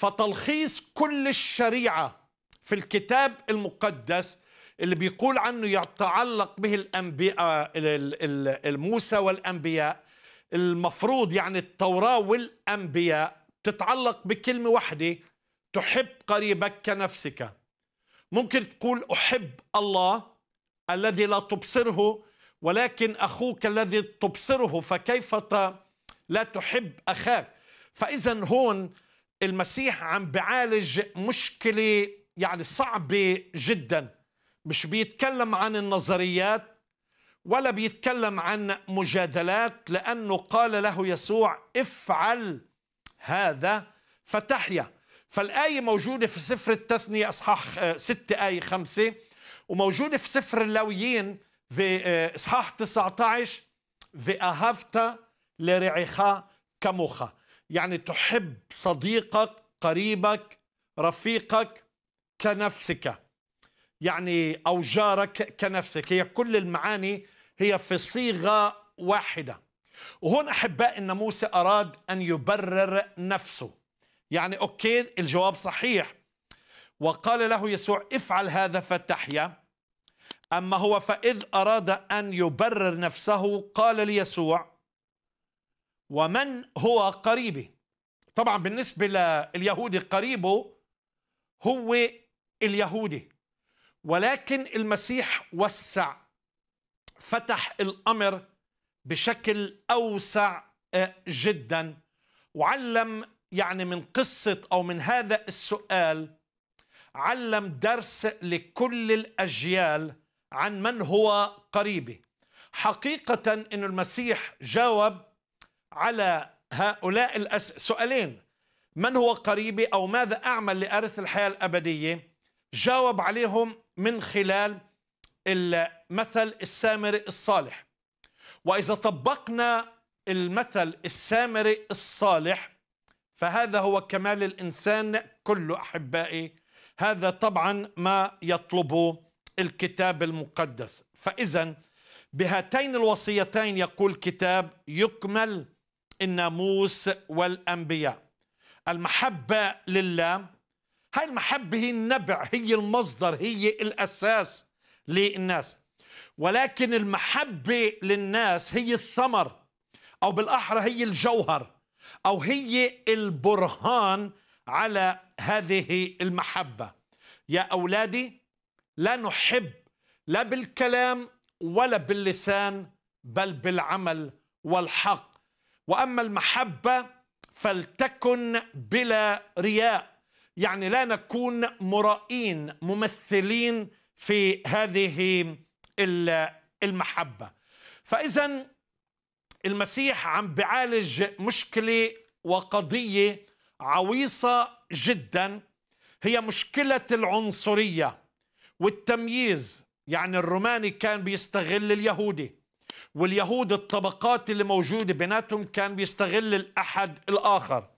فتلخيص كل الشريعه في الكتاب المقدس اللي بيقول عنه يتعلق به الانبياء موسى والانبياء المفروض يعني التوراه والانبياء تتعلق بكلمه واحده تحب قريبك كنفسك ممكن تقول احب الله الذي لا تبصره ولكن اخوك الذي تبصره فكيف لا تحب اخاك فاذا هون المسيح عم بعالج مشكلة يعني صعبة جدا مش بيتكلم عن النظريات ولا بيتكلم عن مجادلات لأنه قال له يسوع افعل هذا فتحيا فالآية موجودة في سفر التثنية أصحاح 6 آه، آية 5 وموجودة في سفر اللاويين في آه، إصحاح 19 أهفتا لرعيخا كموخا يعني تحب صديقك قريبك رفيقك كنفسك يعني أو جارك كنفسك هي كل المعاني هي في صيغة واحدة وهون أحباء أن موسى أراد أن يبرر نفسه يعني أوكي الجواب صحيح وقال له يسوع افعل هذا فتحيا أما هو فإذ أراد أن يبرر نفسه قال ليسوع ومن هو قريبي طبعا بالنسبة لليهودي قريبه هو اليهودي ولكن المسيح وسع فتح الأمر بشكل أوسع آه، جدا وعلم يعني من قصة أو من هذا السؤال علم درس لكل الأجيال عن من هو قريبي حقيقة أن المسيح جاوب على هؤلاء الأس... سؤالين من هو قريبي أو ماذا أعمل لأرث الحياة الأبدية جاوب عليهم من خلال المثل السامري الصالح وإذا طبقنا المثل السامري الصالح فهذا هو كمال الإنسان كله أحبائي هذا طبعا ما يطلبه الكتاب المقدس فإذا بهاتين الوصيتين يقول كتاب يكمل الناموس والأنبياء المحبة لله هاي المحبة هي النبع هي المصدر هي الأساس للناس ولكن المحبة للناس هي الثمر أو بالأحرى هي الجوهر أو هي البرهان على هذه المحبة يا أولادي لا نحب لا بالكلام ولا باللسان بل بالعمل والحق واما المحبه فلتكن بلا رياء يعني لا نكون مرائين ممثلين في هذه المحبه فاذا المسيح عم بعالج مشكله وقضيه عويصه جدا هي مشكله العنصريه والتمييز يعني الروماني كان بيستغل اليهودي واليهود الطبقات اللي موجودة بيناتهم كان بيستغل الأحد الآخر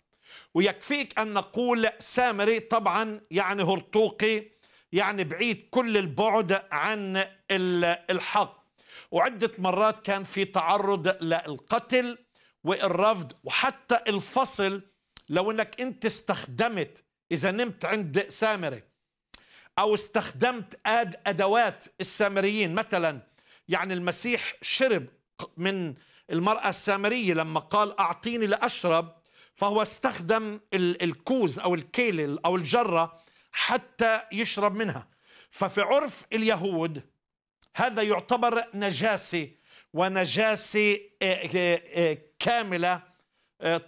ويكفيك أن نقول سامري طبعا يعني هرطوقي يعني بعيد كل البعد عن الحق وعدة مرات كان في تعرض للقتل والرفض وحتى الفصل لو أنك أنت استخدمت إذا نمت عند سامري أو استخدمت آد أدوات السامريين مثلا يعني المسيح شرب من المرأة السامرية لما قال أعطيني لأشرب فهو استخدم الكوز أو الكيل أو الجرة حتى يشرب منها ففي عرف اليهود هذا يعتبر نجاسة ونجاسة آه، آه، آه، كاملة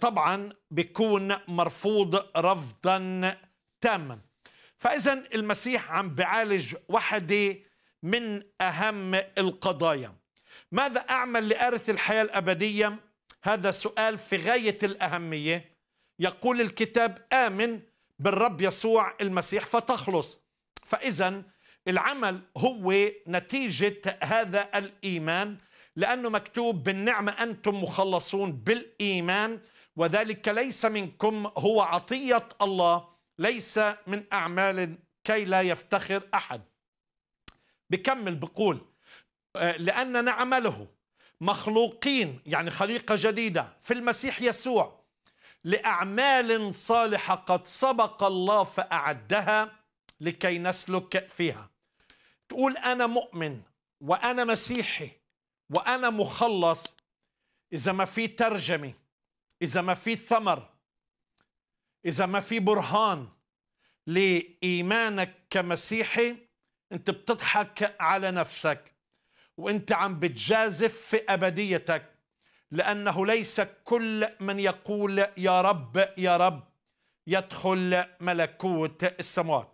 طبعا بيكون مرفوض رفضا تاما فإذا المسيح عم بعالج وحدة من أهم القضايا ماذا أعمل لأرث الحياة الأبدية؟ هذا سؤال في غاية الأهمية يقول الكتاب آمن بالرب يسوع المسيح فتخلص فإذا العمل هو نتيجة هذا الإيمان لأنه مكتوب بالنعمة أنتم مخلصون بالإيمان وذلك ليس منكم هو عطية الله ليس من أعمال كي لا يفتخر أحد بكمل بقول آه، لأننا عمله مخلوقين يعني خليقة جديدة في المسيح يسوع لأعمال صالحة قد سبق الله فأعدها لكي نسلك فيها تقول أنا مؤمن وأنا مسيحي وأنا مخلص إذا ما في ترجمة إذا ما في ثمر إذا ما في برهان لإيمانك كمسيحي انت بتضحك على نفسك وانت عم بتجازف في ابديتك لانه ليس كل من يقول يا رب يا رب يدخل ملكوت السماوات